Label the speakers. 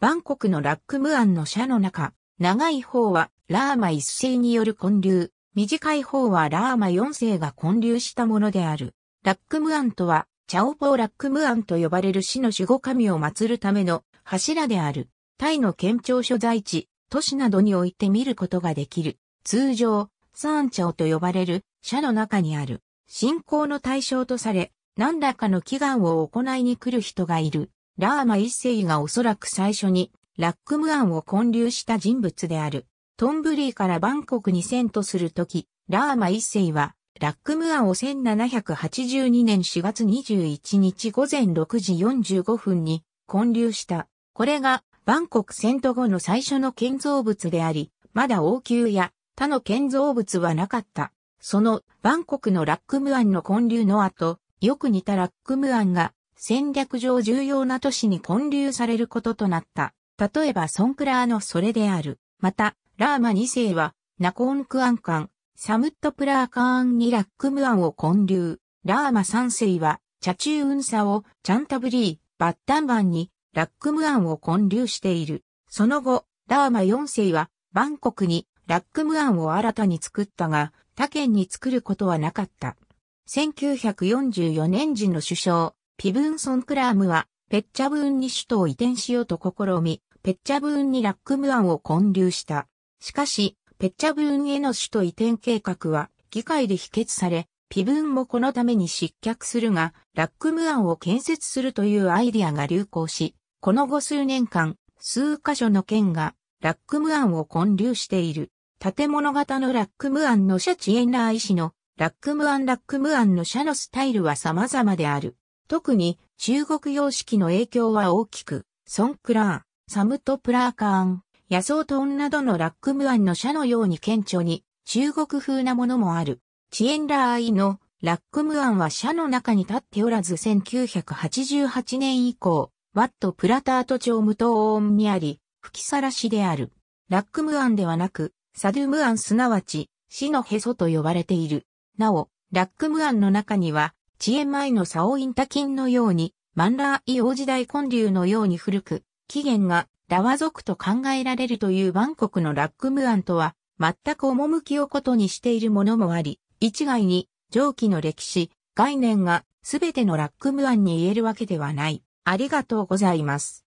Speaker 1: バンコクのラックムアンの社の中、長い方はラーマ一世による混流、短い方はラーマ四世が混流したものである。ラックムアンとは、チャオポーラックムアンと呼ばれる市の守護神を祀るための柱である。タイの県庁所在地、都市などにおいて見ることができる。通常、サーンチャオと呼ばれる社の中にある。信仰の対象とされ、何らかの祈願を行いに来る人がいる。ラーマ一世がおそらく最初にラックムアンを建立した人物である。トンブリーからバンコクに遷都するとき、ラーマ一世はラックムアンを1782年4月21日午前6時45分に建立した。これがバンコク遷都後の最初の建造物であり、まだ王宮や他の建造物はなかった。そのバンコクのラックムアンの建立の後、よく似たラックムアンが戦略上重要な都市に建立されることとなった。例えばソンクラーのそれである。また、ラーマ2世は、ナコーンクアンカン、サムットプラーカーンにラックムアンを建立。ラーマ3世は、チャチューウンサをチャンタブリー、バッタンバンにラックムアンを建立している。その後、ラーマ4世は、バンコクにラックムアンを新たに作ったが、他県に作ることはなかった。1944年時の首相、ピブンソンクラームは、ペッチャブーンに首都を移転しようと試み、ペッチャブーンにラックムアンを建立した。しかし、ペッチャブーンへの首都移転計画は、議会で否決され、ピブーンもこのために失脚するが、ラックムアンを建設するというアイディアが流行し、この後数年間、数箇所の県が、ラックムアンを建立している。建物型のラックムアンの社チエンラー医師の、ラックムアンラックムアンの社のスタイルは様々である。特に中国様式の影響は大きく、ソンクラー、ン、サムトプラーカーン、ヤソートンなどのラックムアンの社のように顕著に中国風なものもある。チエンラーイのラックムアンは社の中に立っておらず1988年以降、ワットプラタート町無党音にあり、吹きさらしである。ラックムアンではなく、サドゥムアンすなわち、死のへそと呼ばれている。なお、ラックムアンの中には、遅延前のサオインタキンのように、マンラーイ王時代混流のように古く、起源がラワ族と考えられるというバンコクのラックムアンとは、全く趣をことにしているものもあり、一概に上記の歴史、概念がすべてのラックムアンに言えるわけではない。ありがとうございます。